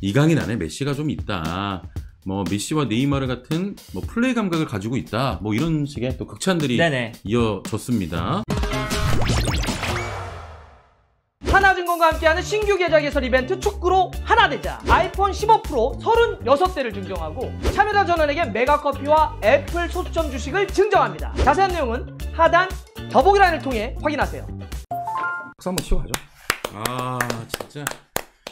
이 강인 안에 메시가 좀 있다. 뭐 메시와 네이마르 같은 뭐 플레이 감각을 가지고 있다. 뭐 이런 식의 또 극찬들이 네네. 이어졌습니다. 하나증권과 함께하는 신규 계좌 개설 이벤트 축구로 하나 되자 아이폰 15 프로 36대를 증정하고 참여자 전원에게 메가커피와 애플 소수점 주식을 증정합니다 자세한 내용은 하단 더보기란을 통해 확인하세요 박수 한번 치고 가죠 아 진짜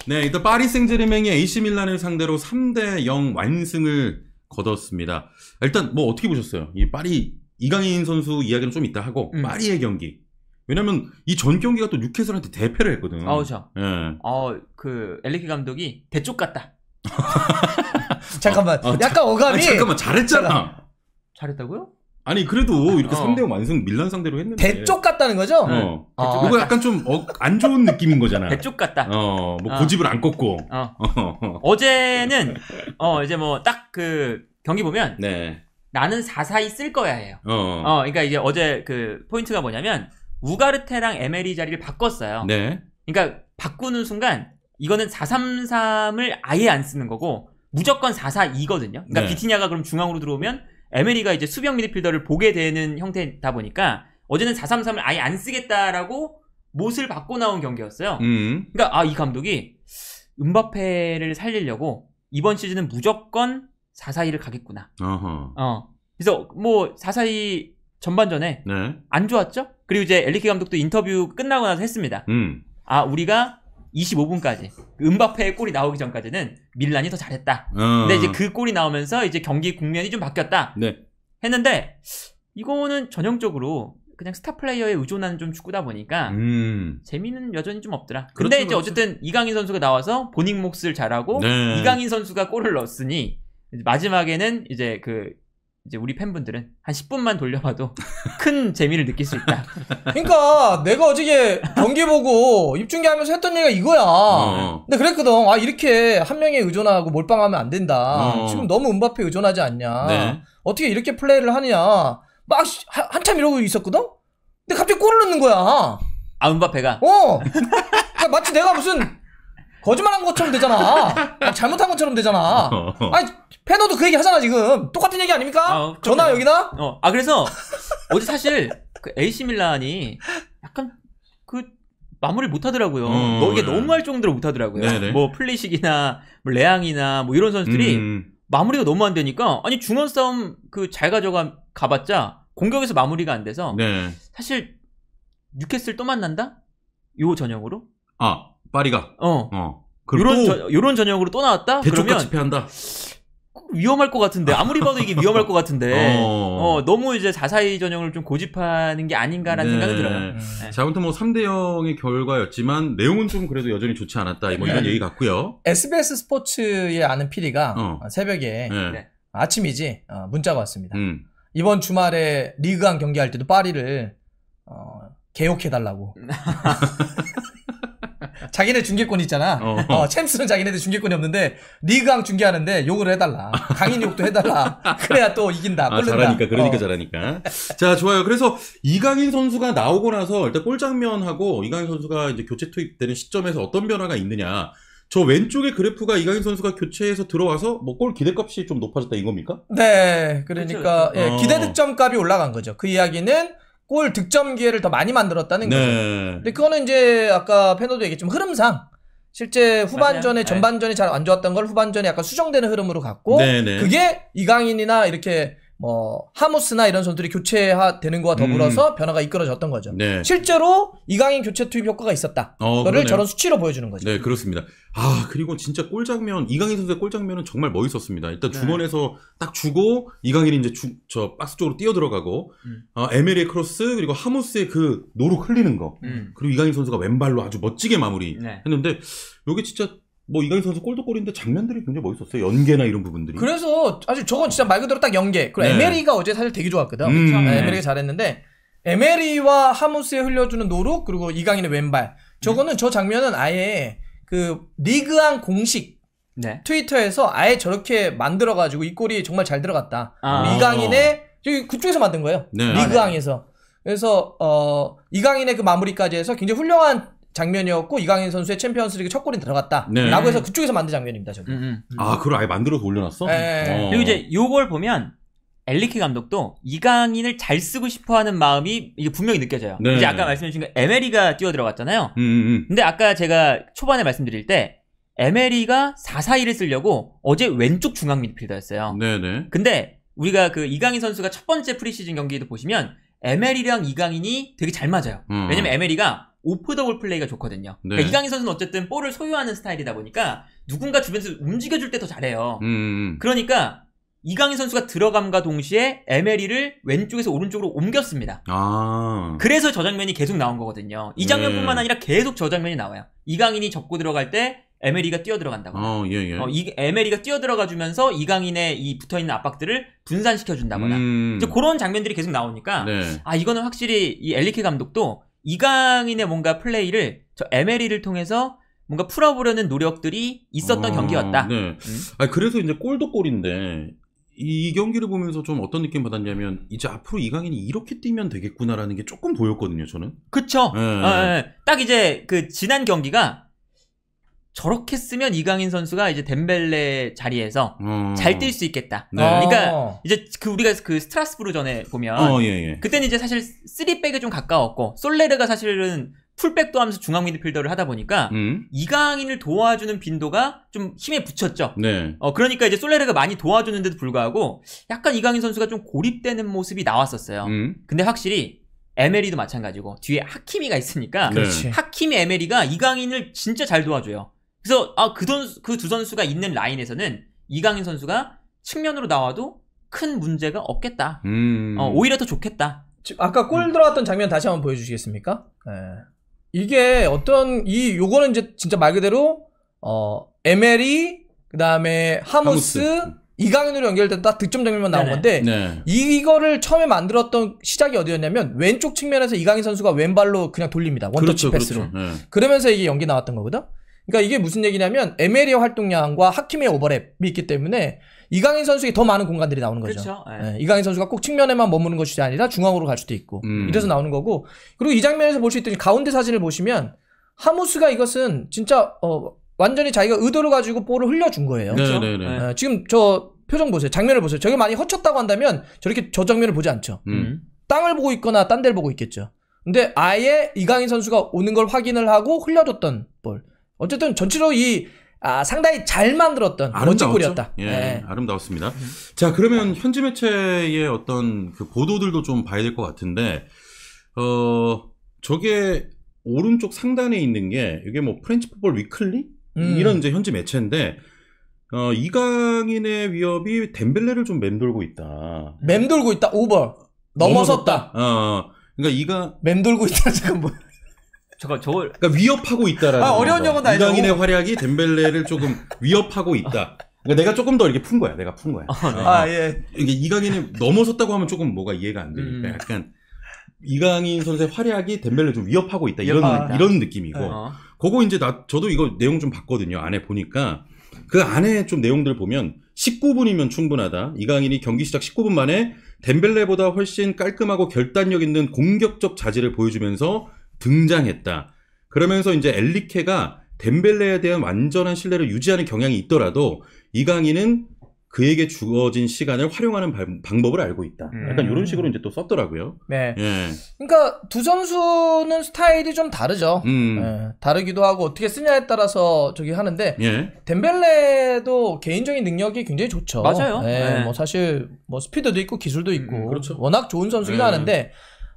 네, 일단 파리 생제르맹이 AC 밀란을 상대로 3대 0 완승을 거뒀습니다. 일단 뭐 어떻게 보셨어요? 이 파리 이강인 선수 이야기는 좀 있다 하고 음. 파리의 경기. 왜냐면 이 전 경기가 또 뉴캐슬한테 대패를 했거든. 아, 그렇죠. 예. 어, 그 엘리키 감독이 대쪽 같다. 잠깐만. 아, 아, 약간 자, 오감이 아니, 잠깐만 잘했잖아. 잘했다고요? 아니 그래도 이렇게 어. 3대0 완승 밀란 상대로 했는데 대쪽 같다는 거죠? 어. 네. 아, 어. 이거 약간 좀 안 좋은 느낌인 거잖아. 요 대쪽 같다. 어, 뭐 어. 고집을 안 꺾고. 어. 어. 제는 어 이제 뭐 딱 그 경기 보면 네. 나는 4-4-2 쓸 거야 해요. 어. 어. 그러니까 이제 어제 그 포인트가 뭐냐면 우가르테랑 에메리 자리를 바꿨어요. 네. 그러니까 바꾸는 순간 이거는 4-3-3을 아예 안 쓰는 거고 무조건 4-4-2거든요. 그러니까 네. 비티냐가 그럼 중앙으로 들어오면 에메리가 이제 수병 미드필더를 보게 되는 형태다 보니까 어제는 4-3-3을 아예 안 쓰겠다라고 못을 받고 나온 경기였어요. 음. 그러니까 아 이 감독이 은바페를 살리려고 이번 시즌은 무조건 4-4-2를 가겠구나. 어허. 어. 그래서 뭐 4-4-2 전반전에 네. 안 좋았죠? 그리고 이제 엘리키 감독도 인터뷰 끝나고 나서 했습니다. 음. 아 우리가 25분까지 그 은바페의 골이 나오기 전까지는 밀란이 더 잘했다. 음. 근데 이제 그 골이 나오면서 이제 경기 국면이 좀 바뀌었다. 네. 했는데 이거는 전형적으로 그냥 스타 플레이어에 의존하는 좀 축구다 보니까 음. 재미는 여전히 좀 없더라. 근데 그렇죠, 이제 그렇죠. 어쨌든 이강인 선수가 나와서 본인 몫을 잘하고 네. 이강인 선수가 골을 넣었으니 마지막에는 이제 그 이제 우리 팬분들은 한 10분만 돌려봐도 큰 재미를 느낄 수 있다. 그러니까 내가 어저께 경기 보고 입중계 하면서 했던 얘기가 이거야. 어. 근데 그랬거든. 아 이렇게 한 명에 의존하고 몰빵하면 안 된다. 어. 지금 너무 은바페 의존하지 않냐. 네. 어떻게 이렇게 플레이를 하느냐. 막 한, 한참 이러고 있었거든. 근데 갑자기 골을 넣는 거야. 아은바페가 어. 그 마치 내가 무슨 거짓말한 것처럼 되잖아. 아, 잘못한 것처럼 되잖아. 어. 아니 패너도 그 얘기 하잖아 지금. 똑같은 얘기 아닙니까? 어, 전화 그렇죠. 여기다. 어, 아 그래서 어제 사실 그 AC 밀란이 약간 그 마무리 못 하더라고요. 너 음. 이게 너무 할 정도로 못 하더라고요. 네네. 뭐 플리식이나 뭐 레앙이나 뭐 이런 선수들이 음. 마무리가 너무 안 되니까 아니 중원 싸움 그 잘 가져가 가봤자 공격에서 마무리가 안 돼서 네. 사실 뉴캐슬 또 만난다? 요 저녁으로? 아 파리가. 어. 어. 요런, 저, 요런 전형으로 또 나왔다? 그쪽같집회한다 위험할 것 같은데 아무리 봐도 이게 위험할 것 같은데 어... 어, 너무 이제 자사의 전형을 좀 고집하는 게 아닌가라는 네. 생각이 들어요. 네. 네. 자, 아무튼 뭐 3대 0의 결과였지만 내용은 좀 그래도 여전히 좋지 않았다. 뭐 이런 네. 얘기 같고요. SBS 스포츠에 아는 피디가 어. 어. 새벽에 네. 네. 아침이지 어, 문자가 왔습니다. 음. 이번 주말에 리그강 경기할 때도 파리를 어, 개욕해 달라고. 자기네 중계권 있잖아. 어. 어, 챔스는 자기네들 중계권이 없는데 리그왕 중계하는데 욕을 해달라. 강인 욕도 해달라. 그래야 또 이긴다. 아, 잘하니까 그러니까 어. 잘하니까. 자 좋아요. 그래서 이강인 선수가 나오고 나서 일단 골 장면하고 이강인 선수가 이제 교체 투입되는 시점에서 어떤 변화가 있느냐. 저왼쪽에 그래프가 이강인 선수가 교체해서 들어와서 뭐 골 기대값이 좀 높아졌다 이겁니까? 네, 그러니까 그렇죠. 그렇죠. 예, 기대 어. 득점값이 올라간 거죠. 그 이야기는 골 득점 기회를 더 많이 만들었다는 네. 거죠. 네. 근데 그거는 이제 아까 패너도 얘기했지만 흐름상 실제 후반전에 네. 전반전이 잘 안 좋았던 걸 후반전에 약간 수정되는 흐름으로 갔고 네, 네. 그게 이강인이나 이렇게 뭐 하무스나 이런 선수들이 교체되는 거와 더불어서 음. 변화가 이끌어졌던 거죠. 네. 실제로 이강인 교체 투입 효과가 있었다. 어, 그거를 그러네요. 저런 수치로 보여주는 거죠. 네, 그렇습니다. 아 그리고 진짜 골 장면 이강인 선수의 골 장면은 정말 멋있었습니다. 일단 네. 중원에서 네. 딱 주고 이강인이 이제 주, 저 박스 쪽으로 뛰어 들어가고 음. 어, 에메리 크로스 그리고 하무스의 그 노루 흘리는 거 음. 그리고 이강인 선수가 왼발로 아주 멋지게 마무리 네. 했는데 이게 진짜 뭐 이강인 선수 골도 골인데 장면들이 굉장히 멋있었어요. 연계나 이런 부분들이. 그래서 아주 저건 진짜 말 그대로 딱 연계. 그리고 네. 에메리가 어제 사실 되게 좋았거든. 음. 그렇죠? 에메리가 잘했는데 에메리와 하모스에 흘려주는 노룩 그리고 이강인의 왼발. 저거는 저 장면은 아예 그 리그한 공식 네. 트위터에서 아예 저렇게 만들어가지고 이 골이 정말 잘 들어갔다. 아. 이강인의 그쪽에서 만든 거예요. 네. 리그항에서. 그래서 어 이강인의 그 마무리까지 해서 굉장히 훌륭한 장면이었고 이강인 선수의 챔피언스리그 첫 골이 들어갔다라고 네. 해서 그쪽에서 만든 장면입니다. 저기. 음, 음, 음. 아 그걸 아예 만들어서 올려놨어. 네. 어. 그리고 이제 요걸 보면 엘리키 감독도 이강인을 잘 쓰고 싶어하는 마음이 이게 분명히 느껴져요. 네. 이제 아까 말씀해주신 거 에메리가 뛰어 들어갔잖아요. 음, 음, 음, 근데 아까 제가 초반에 말씀드릴 때 에메리가 4-4-1을 쓰려고 어제 왼쪽 중앙 미드필더였어요. 네네. 네. 근데 우리가 그 이강인 선수가 첫 번째 프리시즌 경기도 보시면 에메리랑 이강인이 되게 잘 맞아요. 왜냐면 에메리가 오프 더 볼 플레이가 좋거든요. 그러니까 네. 그러니까 이강인 선수는 어쨌든 볼을 소유하는 스타일이다 보니까 누군가 주변에서 움직여줄 때 더 잘해요. 음, 음, 음. 그러니까 이강인 선수가 들어감과 동시에 에메리를 왼쪽에서 오른쪽으로 옮겼습니다. 아. 그래서 저 장면이 계속 나온 거거든요. 이 네. 장면뿐만 아니라 계속 저 장면이 나와요. 이강인이 접고 들어갈 때 에메리가 뛰어 들어간다고. 어, 예, 예. 어, 이, 에메리가 뛰어 들어가 주면서 이강인의 이 붙어 있는 압박들을 분산시켜 준다거나. 음. 이제 그런 장면들이 계속 나오니까 네. 아, 이거는 확실히 이 엘리케 감독도 이강인의 뭔가 플레이를 저 에메리를 통해서 뭔가 풀어보려는 노력들이 있었던 아, 경기였다. 네. 음. 아 그래서 이제 골도 골인데 이, 이 경기를 보면서 좀 어떤 느낌 받았냐면 이제 앞으로 이강인이 이렇게 뛰면 되겠구나라는 게 조금 보였거든요. 저는. 그쵸. 네. 아, 네. 딱 이제 그 지난 경기가 저렇게 쓰면 이강인 선수가 이제 덴벨레 자리에서 음. 어. 잘뛸 수 있겠다. 네. 그러니까 어. 이제 그 우리가 그 스트라스부르 전에 보면 어, 예, 예. 그때는 이제 사실 쓰리백에좀 가까웠고 솔레르가 사실은 풀백도 하면서 중앙 미드필더를 하다 보니까 음. 이강인을 도와주는 빈도가 좀 힘에 붙였죠. 네. 어 그러니까 이제 솔레르가 많이 도와주는데도 불구하고 약간 이강인 선수가 좀 고립되는 모습이 나왔었어요. 음. 근데 확실히 에메리도 마찬가지고 뒤에 하키미가 있으니까 네. 하키미 에메리가 이강인을 진짜 잘 도와줘요. 그래서 아, 그두 그, 그 선수가 있는 라인에서는 이강인 선수가 측면으로 나와도 큰 문제가 없겠다. 음. 어, 오히려 더 좋겠다. 아까 골들어왔던 음. 장면 다시 한번 보여주시겠습니까? 네. 이게 어떤 이 요거는 이제 진짜 말 그대로 어 에메리 그다음에 하무스, 하무스. 음. 이강인으로 연결됐다 득점 장면만 나온 네네. 건데 네. 이거를 처음에 만들었던 시작이 어디였냐면 왼쪽 측면에서 이강인 선수가 왼발로 그냥 돌립니다 원터치 그렇죠, 그렇죠. 패스로 그렇죠. 네. 그러면서 이게 연기 나왔던 거거든 그러니까 이게 무슨 얘기냐면 에메리의 활동량과 하킴의 오버랩이 있기 때문에 이강인 선수에게 더 많은 공간들이 나오는 거죠. 그렇죠. 네. 이강인 선수가 꼭 측면에만 머무는 것이 아니라 중앙으로 갈 수도 있고 음. 이래서 나오는 거고 그리고 이 장면에서 볼 수 있던 가운데 사진을 보시면 하모스가 이것은 진짜 어, 완전히 자기가 의도를 가지고 볼을 흘려준 거예요. 네, 그렇죠? 네, 네. 예, 지금 저 표정 보세요. 장면을 보세요. 저게 많이 허쳤다고 한다면 저렇게 저 장면을 보지 않죠. 음. 음. 땅을 보고 있거나 딴 데를 보고 있겠죠. 근데 아예 이강인 선수가 오는 걸 확인을 하고 흘려줬던 볼. 어쨌든 전체로 적으이 아, 상당히 잘 만들었던 아름다웠 멋진 골이었다. 예, 네. 아름다웠습니다. 자, 그러면 현지 매체의 어떤 그 보도들도 좀 봐야 될 것 같은데, 어, 저게 오른쪽 상단에 있는 게, 이게 뭐 프렌치 풋볼 위클리? 음. 이런 이제 현지 매체인데, 어, 이강인의 위협이 덴벨레를 좀 맴돌고 있다. 맴돌고 있다, 오버. 넘어섰다. 넘어섰다. 어, 그러니까 이가 맴돌고 있다, 잠깐 뭐. 잠깐 저 그러니까 위협하고 있다라는 아, 어려운 영어다 이강인의 활약이 덴벨레를 조금 위협하고 있다. 그러니까 내가 조금 더 이렇게 푼 거야. 내가 푼 거야. 아, 네. 아 예. 이게 이강인이 넘어섰다고 하면 조금 뭐가 이해가 안 되니까 음. 약간 이강인 선수의 활약이 덴벨레 좀 위협하고 있다 이런 아, 이런 느낌이고 어. 그거 이제 나 저도 이거 내용 좀 봤거든요. 안에 보니까 그 안에 좀 내용들 보면 19분이면 충분하다. 이강인이 경기 시작 19분 만에 덴벨레보다 훨씬 깔끔하고 결단력 있는 공격적 자질을 보여주면서 등장했다. 그러면서 이제 엘리케가 덴벨레에 대한 완전한 신뢰를 유지하는 경향이 있더라도 이강인은 그에게 주어진 시간을 활용하는 방법을 알고 있다. 음. 약간 음. 이런 식으로 이제 또 썼더라고요. 네. 예. 그러니까 두 선수는 스타일이 좀 다르죠. 음. 예. 다르기도 하고 어떻게 쓰냐에 따라서 저기 하는데 예. 덴벨레도 개인적인 능력이 굉장히 좋죠. 맞아요. 예. 네. 뭐 사실 뭐 스피드도 있고 기술도 있고 음, 그렇죠. 워낙 좋은 선수긴 네. 하는데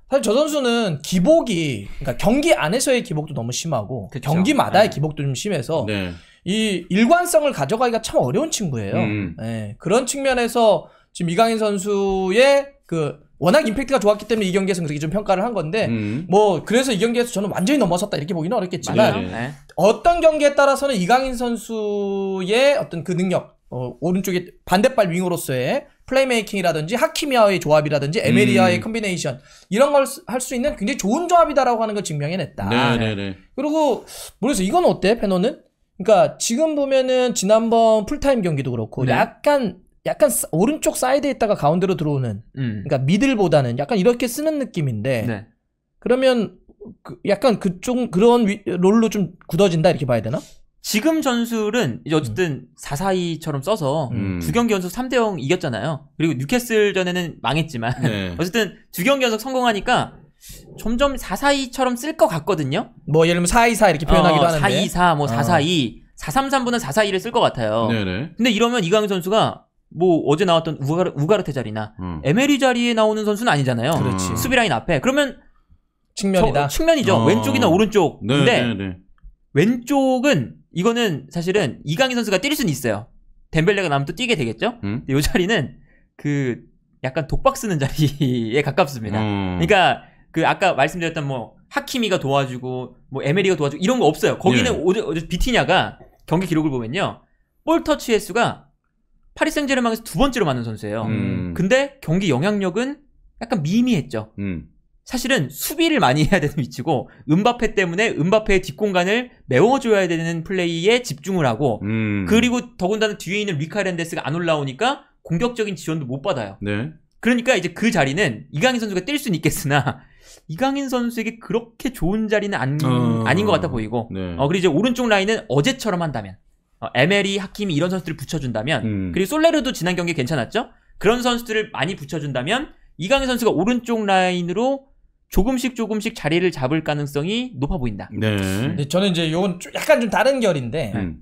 사실 저 선수는 기복이 그러니까 경기 안에서의 기복도 너무 심하고 그쵸. 경기마다의 네. 기복도 좀 심해서 네. 이 일관성을 가져가기가 참 어려운 친구예요. 음. 네, 그런 측면에서 지금 이강인 선수의 그 워낙 임팩트가 좋았기 때문에 이 경기에서 그렇게 좀 평가를 한 건데 음. 뭐 그래서 이 경기에서 저는 완전히 넘어섰다 이렇게 보기는 어렵겠지만 네. 어떤 경기에 따라서는 이강인 선수의 어떤 그 능력 어, 오른쪽에 반대발 윙으로서의 플레이메이킹이라든지 하키미아의 조합이라든지 에메리아의 음. 컨비네이션 이런 걸 할 수 있는 굉장히 좋은 조합이다라고 하는 걸 증명해냈다. 네네네. 네. 그리고 모르겠어 이건 어때 페노는? 그러니까 지금 보면은 지난번 풀타임 경기도 그렇고 네. 약간 약간 오른쪽 사이드에 있다가 가운데로 들어오는 음. 그러니까 미들보다는 약간 이렇게 쓰는 느낌인데 네. 그러면 그 약간 그쪽 그런 위, 롤로 좀 굳어진다 이렇게 봐야 되나? 지금 전술은 이제 어쨌든 4-4-2처럼 음. 써서 음. 두 경기 연속 3대 0 이겼잖아요. 그리고 뉴캐슬 전에는 망했지만 네. 어쨌든 두 경기 연속 성공하니까 점점 4-4-2처럼 쓸 것 같거든요. 뭐 예를 들면 4-2-4 이렇게 어, 표현하기도 하는데 4-2-4, 뭐 4-4-2, 4-3-3보다 4-4-2를 쓸 것 같아요. 네네. 근데 이러면 이강인 선수가 뭐 어제 나왔던 우가르, 우가르테 자리나 음. 에메리 자리에 나오는 선수는 아니잖아요. 그렇지. 음. 수비 라인 앞에 그러면 측면이다. 저, 측면이죠. 어. 왼쪽이나 오른쪽. 네, 근데 네, 네. 왼쪽은 이거는 사실은 이강인 선수가 뛸 수는 있어요. 덴벨레가 나면 또 뛰게 되겠죠? 음? 근데 이 자리는 그 약간 독박 쓰는 자리에 가깝습니다. 음. 그러니까 그 아까 말씀드렸던 뭐 하키미가 도와주고 뭐 에메리가 도와주고 이런 거 없어요. 거기는 예. 어제, 어제 비티냐가 경기 기록을 보면요. 볼 터치 횟수가 파리 생제르맹에서 두 번째로 많은 선수예요. 음. 근데 경기 영향력은 약간 미미했죠. 음. 사실은 수비를 많이 해야 되는 위치고 은바페 때문에 은바페의 뒷공간을 메워줘야 되는 플레이에 집중을 하고 음. 그리고 더군다나 뒤에 있는 리카렌데스가 안 올라오니까 공격적인 지원도 못 받아요. 네. 그러니까 이제 그 자리는 이강인 선수가 뛸 수는 있겠으나 이강인 선수에게 그렇게 좋은 자리는 안, 어... 아닌 것 같아 보이고 네. 어, 그리고 이제 오른쪽 라인은 어제처럼 한다면 어, 에메리, 하킴이 이런 선수들을 붙여준다면 음. 그리고 솔레르도 지난 경기에 괜찮았죠? 그런 선수들을 많이 붙여준다면 이강인 선수가 오른쪽 라인으로 조금씩 조금씩 자리를 잡을 가능성이 높아 보인다. 네. 저는 이제 요건 약간 좀 다른 결인데 음.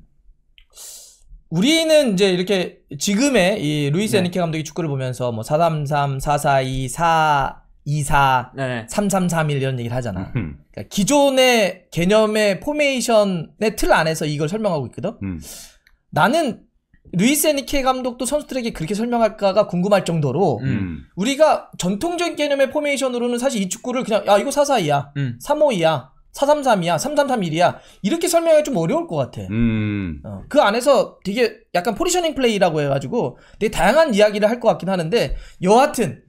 우리는 이제 이렇게 지금의 이 루이스 네. 에니케 감독이 축구를 보면서 뭐 433, 442, 424, 네. 3331 이런 얘기를 하잖아. 음. 그러니까 기존의 개념의 포메이션의 틀 안에서 이걸 설명하고 있거든. 음. 나는 루이스 에니케 감독도 선수들에게 그렇게 설명할까가 궁금할 정도로 음. 우리가 전통적인 개념의 포메이션으로는 사실 이 축구를 그냥 야 이거 442야. 음. 352야. 433이야. 3331이야. 이렇게 설명하기 좀 어려울 것 같아. 음. 어, 그 안에서 되게 약간 포지셔닝 플레이라고 해 가지고 되게 다양한 이야기를 할 것 같긴 하는데 여하튼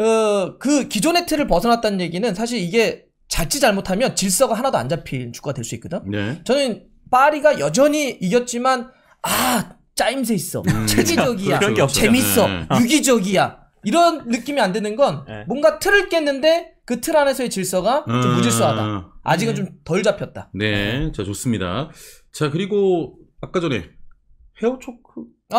어, 그 기존의 틀을 벗어났다는 얘기는 사실 이게 자지 잘못하면 질서가 하나도 안 잡힌 축구가 될 수 있거든. 네. 저는 파리가 여전히 이겼지만 아 짜임새 있어. 체계적이야. 음. 재밌어. 음, 음. 유기적이야. 이런 느낌이 안 드는 건 네. 뭔가 틀을 깼는데 그 틀 안에서의 질서가 음... 좀 무질서하다. 아직은 네. 좀덜 잡혔다. 네. 자, 좋습니다. 자, 그리고 아까 전에 헤어 초크. 아,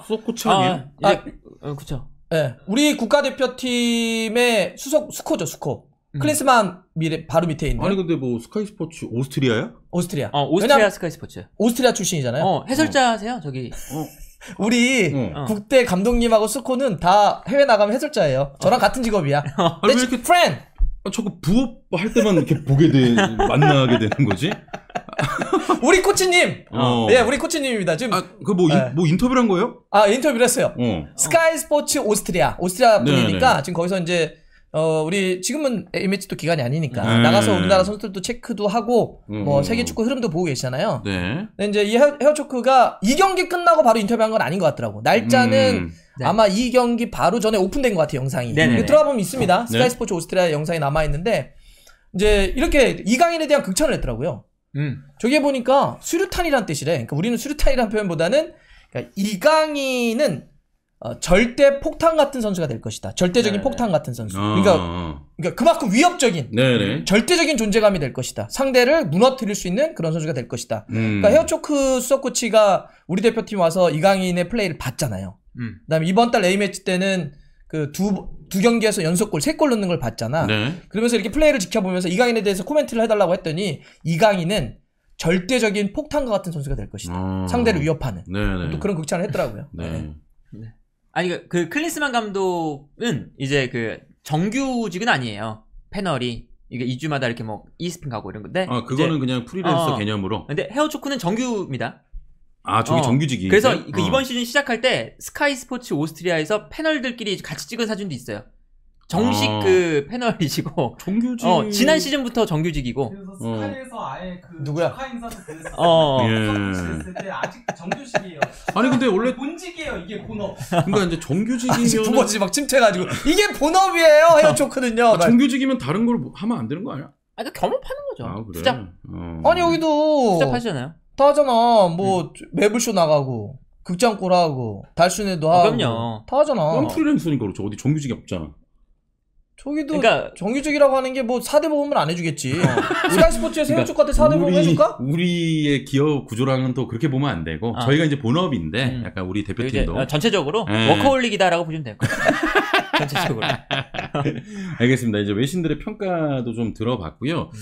아. 소코치 아. 아니에요? 아, 예. 아, 아, 그쵸. 예. 네. 우리 국가대표팀의 수석, 수코죠, 수코. 음. 클린스만 미래, 바로 밑에 있는. 아니 근데 뭐 스카이 스포츠 오스트리아야? 오스트리아. 어, 오스트리아 스카이 스포츠. 오스트리아 출신이잖아요. 어, 해설자세요, 하 저기. 어. 우리 어. 국대 감독님하고 스코는 다 해외 나가면 해설자예요. 저랑 같은 직업이야. 왜 Let's 이렇게- f r 아, 자꾸 부업 할 때만 이렇게 보게 돼 만나게 되는 거지? 우리 코치님. 어. 어. 예, 우리 코치님입니다. 지금 아, 그뭐 네. 예. 뭐 인터뷰를 한 거예요? 아 인터뷰를 했어요. 어. 스카이 스포츠 오스트리아 오스트리아 네, 분이니까 네, 네. 지금 거기서 이제 어 우리 지금은 A매치도 기간이 아니니까 네. 나가서 우리나라 선수들도 체크도 하고 뭐 음. 세계 축구 흐름도 보고 계시잖아요. 네. 근데 이제 이 헤어, 초크가이 경기 끝나고 바로 인터뷰한 건 아닌 것 같더라고. 날짜는 음. 네. 아마 이 경기 바로 전에 오픈된 것 같아요 영상이. 네네네. 들어가 보면 있습니다. 어. 스카이 스포츠 오스트리아 영상이 남아 있는데 이제 이렇게 이강인에 대한 극찬을 했더라고요. 음. 저기에 보니까 수류탄이란 뜻이래. 그러니까 우리는 수류탄이란 표현보다는 그러니까 이강인은 어, 절대 폭탄 같은 선수가 될 것이다. 절대적인 네. 폭탄 같은 선수. 어, 그러니까, 어, 어. 그러니까 그만큼 위협적인, 네네. 네. 절대적인 존재감이 될 것이다. 상대를 무너뜨릴 수 있는 그런 선수가 될 것이다. 음. 그러니까 헤어초크 수석 코치가 우리 대표팀 와서 이강인의 플레이를 봤잖아요. 음. 그다음에 이번 달 A 매치 때는 그 두 두 경기에서 연속골 세 골 넣는 걸 봤잖아. 네. 그러면서 이렇게 플레이를 지켜보면서 이강인에 대해서 코멘트를 해달라고 했더니 이강인은 절대적인 폭탄과 같은 선수가 될 것이다. 아. 상대를 위협하는 네, 네. 또 그런 극찬을 했더라고요. 네. 네. 아니 그, 그 클린스만 감독은 이제 그 정규직은 아니에요. 패널이 이게 2주마다 이렇게 뭐 이스핀 가고 이런 건데. 아 그거는 그냥 프리랜서 어, 개념으로. 근데 헤어초크는 정규입니다. 아 저기 어, 정규직이. 그래서 그 이번 어. 시즌 시작할 때 스카이 스포츠 오스트리아에서 패널들끼리 같이 찍은 사진도 있어요. 정식 아. 그 패널이시고 정규직 어, 지난 시즌부터 정규직이고 그래서 스카이에서 아예 그 누구야? 축하 인사도 어. 예. 드렸을 어. 예. 아직 정규직이에요. 아니 근데 원래 본직이에요 이게 본업. 그러니까 이제 정규직이면 부모지 막 침체가지고 이게 본업이에요 그러니까 헤어 좋거든요. 아, 정규직이면 다른 걸 하면 안 되는 거 아니야? 아, 그러니까 겸업하는 거죠. 아 그래. 투잡 어. 아니 여기도 투잡하시잖아요. 다 하잖아 뭐 음. 매블쇼 나가고 극장골 하고 달순회도 아, 하고 그럼요. 다 하잖아. 그럼 프리랜서니까 그렇죠. 어디 정규직이 없잖아. 저기도 그러니까, 정규직이라고 하는 게 뭐 4대 보험은 안 해주겠지. 어. 스카이 스포츠의 세우쪽 그러니 같은 4대 보험 해줄까? 우리의 기업 구조랑은 또 그렇게 보면 안 되고 아. 저희가 이제 본업인데 음. 약간 우리 대표팀도 아, 전체적으로 에. 예. 워커홀릭이다라고 보시면 될 것 같아요. 전체적으로. 알겠습니다. 이제 외신들의 평가도 좀 들어봤고요. 음.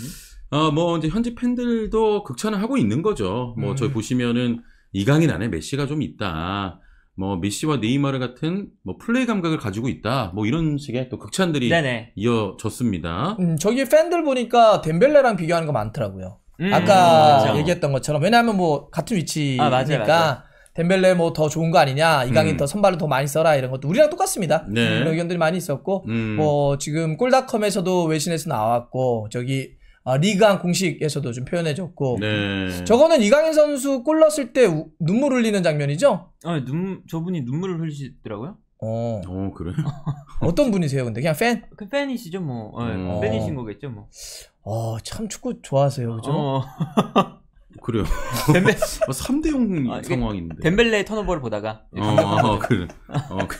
어뭐 이제 현지 팬들도 극찬을 하고 있는 거죠. 뭐 음. 저희 보시면은 이강인 안에 메시가 좀 있다. 뭐 메시와 네이마르 같은 뭐 플레이 감각을 가지고 있다. 뭐 이런 식의 또 극찬들이 네네. 이어졌습니다. 음, 저기 팬들 보니까 덴벨레랑 비교하는 거 많더라고요. 음, 아까 맞아. 그렇죠. 얘기했던 것처럼 왜냐하면 뭐 같은 위치니까 아, 맞아요, 맞아요. 덴벨레 뭐 더 좋은 거 아니냐 이강인 음. 더 선발을 더 많이 써라 이런 것도 우리랑 똑같습니다 네. 이런 의견들이 많이 있었고 음. 뭐 지금 꼴닷컴에서도 외신에서 나왔고 저기 아, 리그한 공식에서도 좀 표현해줬고 네. 저거는 이강인 선수 골 넣었을 때 우, 눈물 흘리는 장면이죠? 아, 눈 저분이 눈물을 흘리시더라고요. 어. 어 그래? 어떤 분이세요, 근데 그냥 팬? 그 팬이시죠, 뭐 네, 음. 그 팬이신 거겠죠, 뭐. 어, 참 축구 좋아하세요, 그죠? 어. 그래요. 덴벨... 3대 뭐 0 아, 상황인데. 덴벨레 턴오버를 보다가. 어, 아, 그래. 어, 그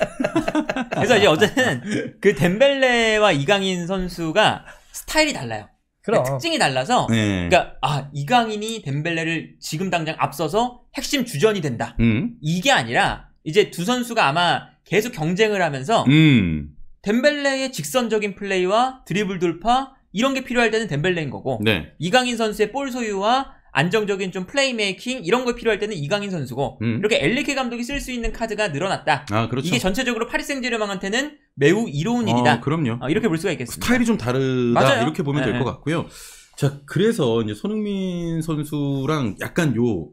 그래서 이제 어쨌든 그 덴벨레와 이강인 선수가 스타일이 달라요. 그럼. 네, 특징이 달라서 네. 그러니까 아 이강인이 덴벨레를 지금 당장 앞서서 핵심 주전이 된다. 음. 이게 아니라 이제 두 선수가 아마 계속 경쟁을 하면서 음. 덴벨레의 직선적인 플레이와 드리블 돌파 이런 게 필요할 때는 덴벨레인 거고 네. 이강인 선수의 볼 소유와 안정적인 좀 플레이메이킹 이런 걸 필요할 때는 이강인 선수고 음. 이렇게 엘리케 감독이 쓸 수 있는 카드가 늘어났다. 아, 그렇죠. 이게 전체적으로 파리 생제르맹한테는 매우 이로운 일이다. 아, 그럼요. 어, 이렇게 볼 수가 있겠습니다. 스타일이 좀 다르다 맞아요. 이렇게 보면 될것 네, 네. 같고요. 자, 그래서 이제 손흥민 선수랑 약간 요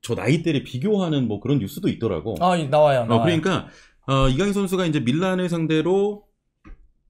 저 나이대를 비교하는 뭐 그런 뉴스도 있더라고. 아, 나와요. 나와요. 어, 그러니까 어, 이강인 선수가 이제 밀란을 상대로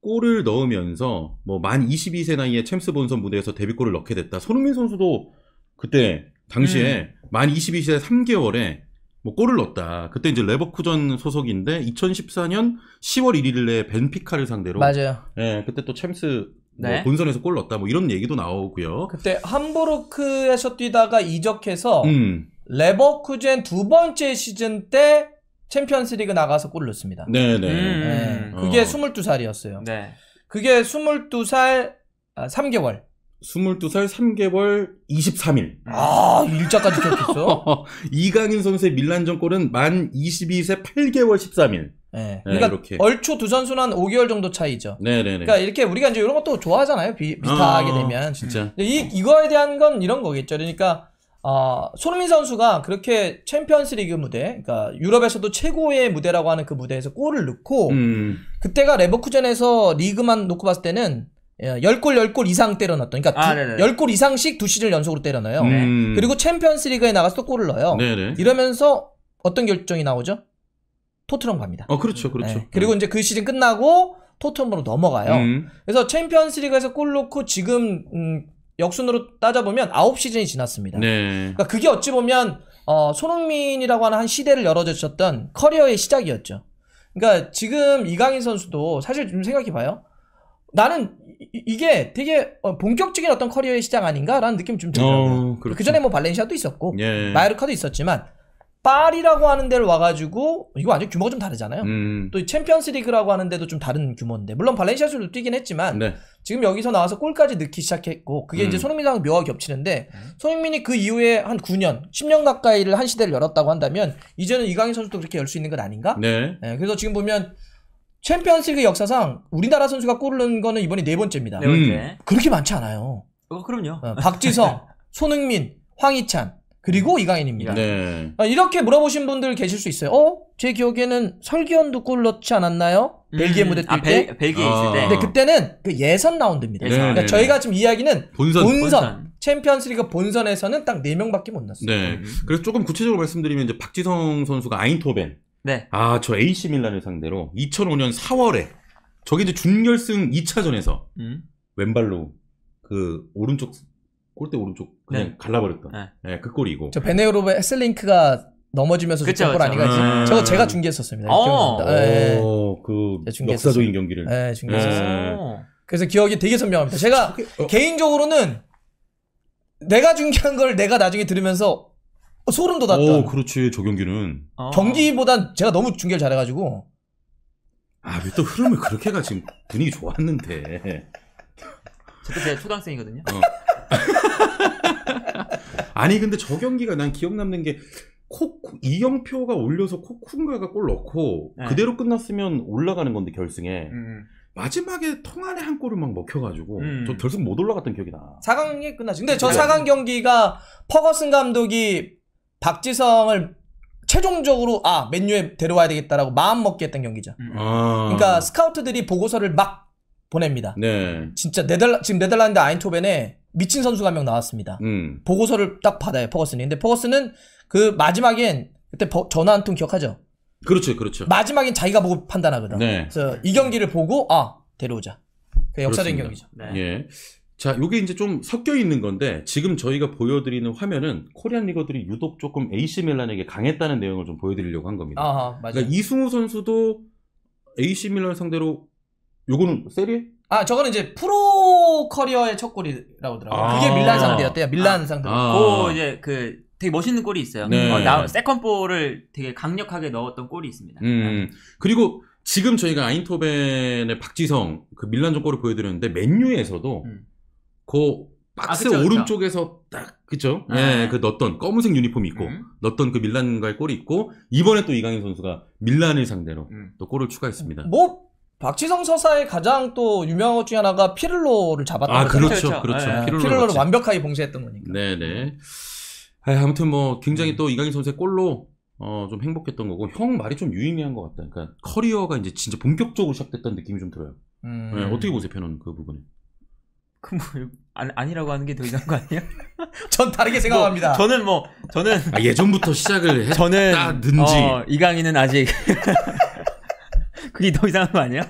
골을 넣으면서 뭐 만 22세 나이에 챔스 본선 무대에서 데뷔골을 넣게 됐다. 손흥민 선수도 그때 당시에 음. 만 22세 3개월에 뭐 골을 넣었다. 그때 이제 레버쿠전 소속인데 2014년 10월 1일에 벤피카를 상대로 맞아요. 예, 그때 또 챔스 뭐 네. 본선에서 골 넣었다. 뭐 이런 얘기도 나오고요. 그때 함부르크에서 뛰다가 이적해서 음. 레버쿠젠 두 번째 시즌 때 챔피언스리그 나가서 골 넣습니다. 네네. 네. 음. 음. 네. 그게 어. 22살이었어요. 네. 그게 22살 아, 3개월. 22살 3개월 23일. 아, 일자까지 기억했어? 이강인 선수의 밀란전 골은 만 22세 8개월 13일. 네. 그러니까 네, 이렇게. 얼추 두 선수는 한 5개월 정도 차이죠. 네네네. 네, 네. 그러니까 이렇게 우리가 이제 이런 것도 좋아하잖아요. 비, 비슷하게 아, 되면. 진짜. 이, 이거에 대한 건 이런 거겠죠. 그러니까, 어, 손흥민 선수가 그렇게 챔피언스 리그 무대, 그러니까 유럽에서도 최고의 무대라고 하는 그 무대에서 골을 넣고, 음. 그때가 레버쿠젠에서 리그만 놓고 봤을 때는 10골 예, 10골 이상 때려놨던 그러니까 아, 두, 10골 이상씩 두 시즌 연속으로 때려넣어요 네. 음. 그리고 챔피언스리그에 나가서 또 골을 넣어요. 네네. 이러면서 어떤 결정이 나오죠? 토트넘 갑니다. 어 그렇죠, 네. 그렇죠. 네. 그리고 이제 그 시즌 끝나고 토트넘으로 넘어가요. 음. 그래서 챔피언스리그에서 골 넣고 지금 음, 역순으로 따져보면 9시즌이 지났습니다. 네. 그러니까 그게 어찌 보면 어, 손흥민이라고 하는 한 시대를 열어주셨던 커리어의 시작이었죠. 그러니까 지금 이강인 선수도 사실 좀 생각해 봐요. 나는 이게 되게 어, 본격적인 어떤 커리어의 시작 아닌가라는 느낌 좀 들더라고요. 어, 그렇죠. 그 전에 뭐 발렌시아도 있었고 예. 마요르카도 있었지만 파리라고 하는 데를 와가지고 이거 완전 규모가 좀 다르잖아요. 음. 음. 또 챔피언스리그라고 하는데도 좀 다른 규모인데 물론 발렌시아에도 뛰긴 했지만 네. 지금 여기서 나와서 골까지 넣기 시작했고 그게 음. 이제 손흥민이랑 묘하게 겹치는데 음. 손흥민이 그 이후에 한 9년, 10년 가까이를 한 시대를 열었다고 한다면 이제는 이강인 선수도 그렇게 열 수 있는 건 아닌가? 네. 네. 그래서 지금 보면 챔피언스리그 역사상 우리나라 선수가 골을 넣은 거는 이번이 네 번째입니다. 네 번째. 음. 그렇게 많지 않아요. 어, 그럼요. 어, 박지성, 손흥민, 황희찬 그리고 음. 이강인입니다. 네. 어, 이렇게 물어보신 분들 계실 수 있어요. 어? 제 기억에는 설기현도 골 넣지 않았나요? 음. 벨기에 무대 아, 뛸 아, 때. 벨, 벨기에 아. 있을 때. 근데 그때는 그 예선 라운드입니다. 예선. 그러니까 네. 저희가 지금 이야기는 본선. 본선. 본선. 챔피언스리그 본선에서는 딱 4명밖에 못 났어요. 네. 음. 그래서 조금 구체적으로 말씀드리면 이제 박지성 선수가 아인토벤 네. 아, 저 AC 밀란을 상대로 2005년 4월에 저게 이제 준결승 2차전에서 음. 왼발로 그 오른쪽 골대 오른쪽 그냥 네. 갈라버렸던 네. 네, 그 골이고. 저 베네오로브 헤슬링크가 넘어지면서 그골 아니가 음. 저 제가 중계했었습니다. 어, 네. 그 역사적인 경기를. 예, 어. 네, 중계했었어요. 그래서 기억이 되게 선명합니다. 제가 저게, 어. 개인적으로는 내가 중계한 걸 내가 나중에 들으면서 어, 소름 돋았던. 오, 그렇지. 저 경기는. 아. 경기보단 제가 너무 중계를 잘 해가지고. 아, 왜 또 흐름을 그렇게 가 지금 분위기 좋았는데. 저도 제가 초등학생이거든요. 어. 아니 근데 저 경기가 난 기억 남는 게 코, 이영표가 올려서 코쿤가가 골 넣고 네. 그대로 끝났으면 올라가는 건데 결승에 음. 음. 마지막에 통안에 한 골을 막 먹혀가지고 음, 음. 저 결승 못 올라갔던 기억이 나. 4강이 끝났죠. 근데 저 4강 경기가 퍼거슨 감독이 박지성을 최종적으로 아 맨유에 데려와야 되겠다라고 마음 먹게 했던 경기죠. 음. 아. 그러니까 스카우트들이 보고서를 막 보냅니다. 네. 진짜 네덜 지금 네덜란드 아인토벤에 미친 선수가 한 명 나왔습니다. 음. 보고서를 딱 받아요 퍼거슨이. 근데 퍼거슨은 그 마지막엔 그때 버, 전화 한 통 기억하죠? 그렇죠, 그렇죠. 마지막엔 자기가 보고 판단하거든. 네. 그래서 이 경기를 보고 아 데려오자. 그 역사적인 그렇습니다. 경기죠. 네. 예. 자, 요게 이제 좀 섞여 있는 건데 지금 저희가 보여드리는 화면은 코리안 리거들이 유독 조금 AC 밀란에게 강했다는 내용을 좀 보여드리려고 한 겁니다. 아, 맞아요. 그러니까 이승우 선수도 AC 밀란 상대로 요거는 세리에? 아, 저거는 이제 프로 커리어의 첫 골이라고 하더라고요. 아 그게 밀란 상대였대요. 밀란 아 상대로. 아 그 이제 그 되게 멋있는 골이 있어요. 네. 어, 나, 세컨 볼을 되게 강력하게 넣었던 골이 있습니다. 음. 음. 그리고 지금 저희가 아인토벤의 박지성 그 밀란 전 골을 보여드렸는데 맨유에서도 음. 그 박스 아, 오른쪽에서 딱 그죠? 아. 예, 네. 그 넣었던 검은색 유니폼 이있고 음. 넣었던 그 밀란과의 골이 있고 이번에 또 이강인 선수가 밀란을 상대로 음. 또 골을 추가했습니다. 뭐 박지성 서사의 가장 또 유명한 것 중에 하나가 피를로를 잡았던 아, 거잖아요. 그렇죠. 그렇죠. 네. 그렇죠. 피를로 예. 피를로를 완벽하게 봉쇄했던 거니까. 네, 네. 아무튼 뭐 굉장히 음. 또 이강인 선수의 골로 어, 좀 행복했던 거고 형 말이 좀 유의미한 것 같다. 그러니까 커리어가 이제 진짜 본격적으로 시작됐다는 느낌이 좀 들어요. 음. 네, 어떻게 보세요, 편은 그 부분에? 그뭐 아니, 라고 하는 게 더 이상한 거 아니에요? 전 다르게 생각합니다. 뭐, 저는 뭐 저는 아, 예전부터 시작을 했 저는 했다든지 어, 이 강의는 아직 그게 더 이상한 거 아니에요?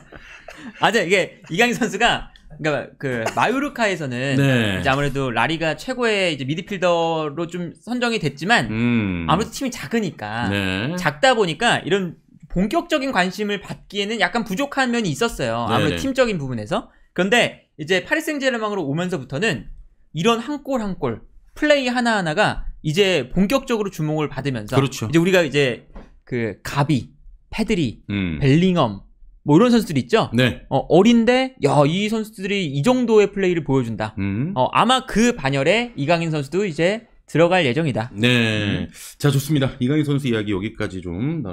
아, 네, 이게 이강인 선수가 그러니까 그 마요르카에서는 네. 이제 아무래도 라리가 최고의 이제 미드필더로 좀 선정이 됐지만 음. 아무래도 팀이 작으니까 네. 작다 보니까 이런 본격적인 관심을 받기에는 약간 부족한 면이 있었어요. 아무래도 팀적인 부분에서. 그런데 이제 파리 생제르맹으로 오면서부터는 이런 한 골 한 골 플레이 하나 하나가 이제 본격적으로 주목을 받으면서 그렇죠. 이제 우리가 이제 그 가비, 페드리, 음. 벨링엄 뭐 이런 선수들이 있죠. 네. 어, 어린데 야 이 선수들이 이 정도의 플레이를 보여준다. 음. 어, 아마 그 반열에 이강인 선수도 이제 들어갈 예정이다. 네. 음. 자 좋습니다. 이강인 선수 이야기 여기까지 좀.